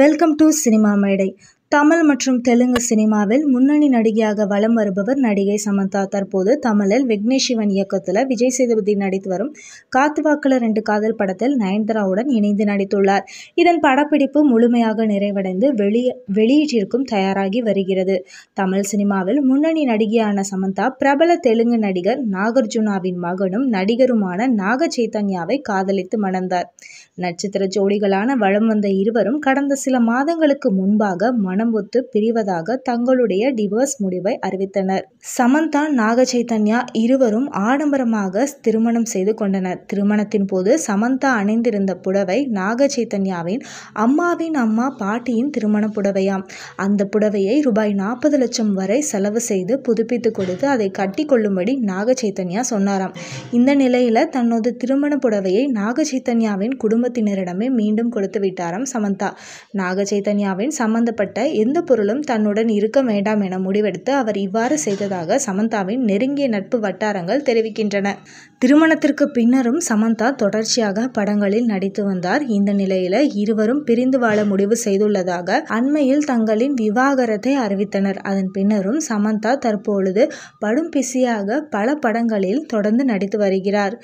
welcome to cinema மேடை தமிழ் மற்றும் தெலுங்கு சினிமாவில் முன்னணி நடிகையாக வலம் வருபவர் நடிகை சமந்தா தற்போது தமிழில் விக்னேஷ் சிவன் இயக்கத்தில் விஜய் சேதுபதி நடித்து வரும் காத்துவாக்கில் ரெண்டு காதல் படத்தில் நயன்தராவுடன் இணைந்து நடித்துள்ளார் இதன் படப்பிடிப்பு முழுமையாக நிறைவடைந்து வெளிய வெளியீட்டிற்கும் தயாராகி வருகிறது தமிழ் சினிமாவில் முன்னணி நடிகையான சமந்தா பிரபல தெலுங்கு நடிகர் நாகார்ஜுனாவின் மகனும் நடிகருமான நாக சைத்தன்யாவை காதலித்து மணந்தார் நட்சத்திர ஜோடிகளான வளம் வந்த இருவரும் கடந்த சில மாதங்களுக்கு முன்பாக மனம் மனம் ஒத்து பிரிவதாக தங்களுடைய டிவோர்ஸ் முடிவை அறிவித்தனர் சமந்தா சைதன்யா இருவரும் ஆடம்பரமாக திருமணம் செய்து கொண்டனர் திருமணத்தின் போது சமந்தா அணிந்திருந்த புடவை சைதன்யாவின் அம்மாவின் அம்மா பாட்டியின் திருமண புடவையாம் அந்த புடவையை ரூபாய் நாற்பது லட்சம் வரை செலவு செய்து புதுப்பித்து கொடுத்து அதை கட்டி கொள்ளும்படி சைதன்யா சொன்னாராம் இந்த நிலையில் தன்னோட திருமண புடவையை நாகச்சைத்தன்யாவின் குடும்பத்தினரிடமே மீண்டும் கொடுத்து விட்டாராம் சமந்தா நாகச்சைத்தன்யாவின் சம்பந்தப்பட்ட எந்த பொருளும் தன்னுடன் இருக்க வேண்டாம் என முடிவெடுத்து அவர் இவ்வாறு செய்ததாக சமந்தாவின் நெருங்கிய நட்பு வட்டாரங்கள் தெரிவிக்கின்றன திருமணத்திற்கு பின்னரும் சமந்தா தொடர்ச்சியாக படங்களில் நடித்து வந்தார் இந்த நிலையில இருவரும் பிரிந்து வாழ முடிவு செய்துள்ளதாக அண்மையில் தங்களின் விவாகரத்தை அறிவித்தனர் அதன் பின்னரும் சமந்தா தற்பொழுது படும் பிசியாக பல படங்களில் தொடர்ந்து நடித்து வருகிறார்